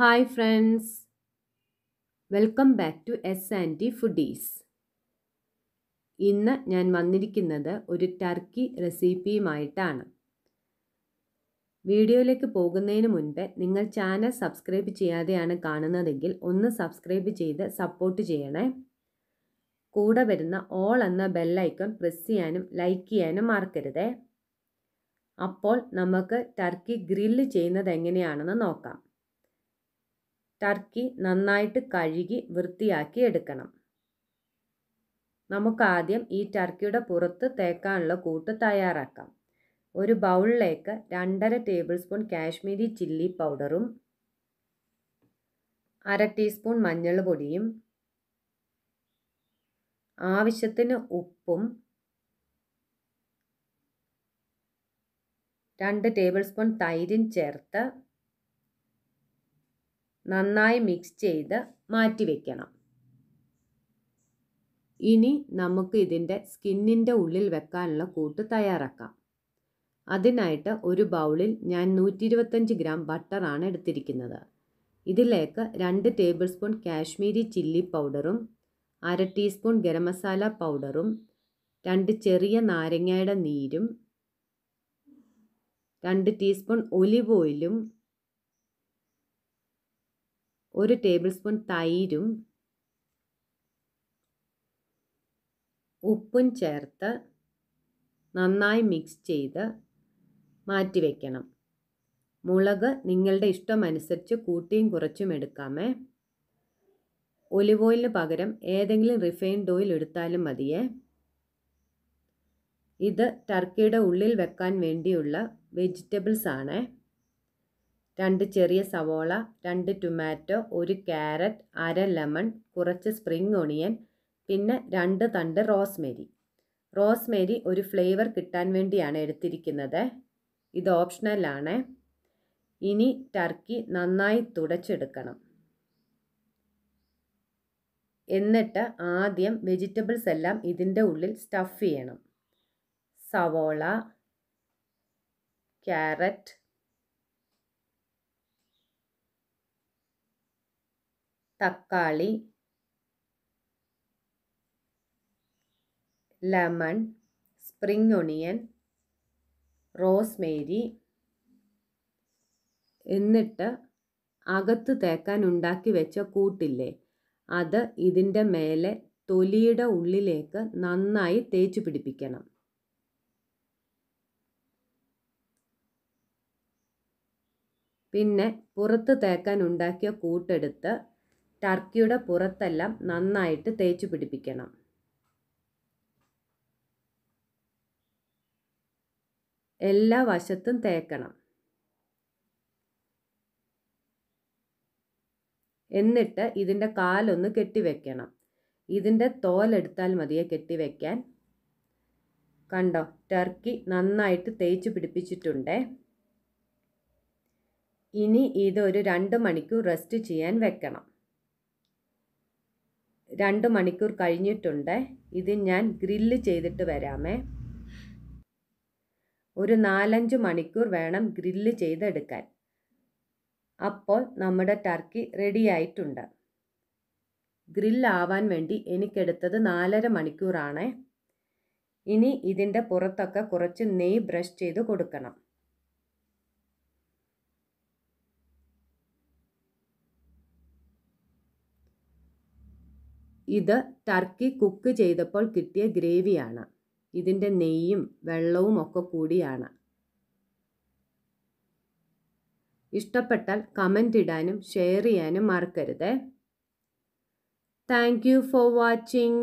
hi friends welcome back to S and T foodies ഇന്ന് ഞാൻ വന്നിരിക്കുന്നത് ഒരു ടർക്കി റെസിപ്പിയുമായിട്ടാണ് വീഡിയോയിലേക്ക് പോകുന്നതിന് മുൻപ് നിങ്ങൾ ചാനൽ സബ്സ്ക്രൈബ് ചെയ്യാതെയാണ് കാണുന്നതെങ്കിൽ ഒന്ന് സബ്സ്ക്രൈബ് ചെയ്ത് സപ്പോർട്ട് ചെയ്യണേ കൂടെ വരുന്ന ഓൾ എന്ന ബെല്ലൈക്കൺ പ്രസ് ചെയ്യാനും ലൈക്ക് ചെയ്യാനും മറക്കരുതേ അപ്പോൾ നമുക്ക് ടർക്കി ഗ്രില്ല് ചെയ്യുന്നത് എങ്ങനെയാണെന്ന് നോക്കാം ടർക്കി നന്നായിട്ട് കഴുകി വൃത്തിയാക്കി എടുക്കണം നമുക്കാദ്യം ഈ ടർക്കിയുടെ പുറത്ത് തേക്കാനുള്ള കൂട്ട് തയ്യാറാക്കാം ഒരു ബൗളിലേക്ക് രണ്ടര ടേബിൾ സ്പൂൺ കാശ്മീരി ചില്ലി പൗഡറും അര ടീസ്പൂൺ മഞ്ഞൾ പൊടിയും ആവശ്യത്തിന് ഉപ്പും രണ്ട് ടേബിൾ സ്പൂൺ തൈരും ചേർത്ത് നന്നായി മിക്സ് ചെയ്ത് മാറ്റി വയ്ക്കണം ഇനി നമുക്ക് ഇതിൻ്റെ സ്കിന്നിൻ്റെ ഉള്ളിൽ വെക്കാനുള്ള കൂട്ട് തയ്യാറാക്കാം അതിനായിട്ട് ഒരു ബൗളിൽ ഞാൻ നൂറ്റി ഇരുപത്തഞ്ച് ഗ്രാം ബട്ടറാണ് എടുത്തിരിക്കുന്നത് ഇതിലേക്ക് രണ്ട് ടേബിൾ സ്പൂൺ കാശ്മീരി ചില്ലി പൗഡറും അര ടീസ്പൂൺ ഗരം മസാല പൗഡറും രണ്ട് ചെറിയ നാരങ്ങയുടെ നീരും രണ്ട് ടീസ്പൂൺ ഒലിവ് ഓയിലും ഒരു ടേബിൾ സ്പൂൺ തൈരും ഉപ്പും ചേർത്ത് നന്നായി മിക്സ് ചെയ്ത് മാറ്റി മുളക് നിങ്ങളുടെ ഇഷ്ടമനുസരിച്ച് കൂട്ടിയും കുറച്ചും എടുക്കാമേ ഒലിവ് ഓയിലിന് പകരം ഏതെങ്കിലും റിഫൈൻഡ് ഓയിൽ എടുത്താലും മതിയേ ഇത് ടർക്കിയുടെ ഉള്ളിൽ വെക്കാൻ വേണ്ടിയുള്ള വെജിറ്റബിൾസ് ആണേ രണ്ട് ചെറിയ സവോള രണ്ട് ടൊമാറ്റോ ഒരു ക്യാരറ്റ് അര ലെമൺ കുറച്ച് സ്പ്രിംഗ് ഒണിയൻ പിന്നെ രണ്ട് തണ്ട് റോസ്മേരി റോസ്മേരി ഒരു ഫ്ലേവർ കിട്ടാൻ വേണ്ടിയാണ് എടുത്തിരിക്കുന്നത് ഇത് ഓപ്ഷണലാണ് ഇനി ടർക്കി നന്നായി തുടച്ചെടുക്കണം എന്നിട്ട് ആദ്യം വെജിറ്റബിൾസ് എല്ലാം ഇതിൻ്റെ ഉള്ളിൽ സ്റ്റഫ് ചെയ്യണം സവോള ക്യാരറ്റ് തക്കാളി ലെമൺ സ്പ്രിംഗ് ഒണിയൻ റോസ്മേരി എന്നിട്ട് അകത്ത് തേക്കാൻ ഉണ്ടാക്കി വെച്ച കൂട്ടില്ലേ അത് ഇതിൻ്റെ മേലെ തൊലിയുടെ ഉള്ളിലേക്ക് നന്നായി തേച്ചു പിടിപ്പിക്കണം പിന്നെ പുറത്ത് തേക്കാൻ ഉണ്ടാക്കിയ കൂട്ടെടുത്ത് ടർക്കിയുടെ പുറത്തെല്ലാം നന്നായിട്ട് തേച്ചു പിടിപ്പിക്കണം എല്ലാ വശത്തും തേക്കണം എന്നിട്ട് ഇതിൻ്റെ കാലൊന്ന് കെട്ടിവെക്കണം ഇതിൻ്റെ തോലെടുത്താൽ മതിയെ കെട്ടിവെക്കാൻ കണ്ടോ ടർക്കി നന്നായിട്ട് തേച്ച് പിടിപ്പിച്ചിട്ടുണ്ട് ഇനി ഇത് ഒരു രണ്ട് മണിക്കൂർ റെസ്റ്റ് ചെയ്യാൻ വെക്കണം രണ്ട് മണിക്കൂർ കഴിഞ്ഞിട്ടുണ്ട് ഇത് ഞാൻ ഗ്രില്ല് ചെയ്തിട്ട് വരാമേ ഒരു നാലഞ്ച് മണിക്കൂർ വേണം ഗ്രില്ല് ചെയ്തെടുക്കാൻ അപ്പോൾ നമ്മുടെ ടർക്കി റെഡിയായിട്ടുണ്ട് ഗ്രില്ലാവാൻ വേണ്ടി എനിക്കെടുത്തത് നാലര മണിക്കൂറാണ് ഇനി ഇതിൻ്റെ പുറത്തൊക്കെ കുറച്ച് നെയ് ബ്രഷ് ചെയ്ത് കൊടുക്കണം ഇത് ടർക്കി കുക്ക് ചെയ്തപ്പോൾ കിട്ടിയ ഗ്രേവിയാണ് ഇതിൻ്റെ നെയ്യും വെള്ളവും ഒക്കെ കൂടിയാണ് ഇഷ്ടപ്പെട്ടാൽ കമൻ്റ് ഇടാനും ഷെയർ ചെയ്യാനും മറക്കരുത് താങ്ക് യു ഫോർ വാച്ചിങ്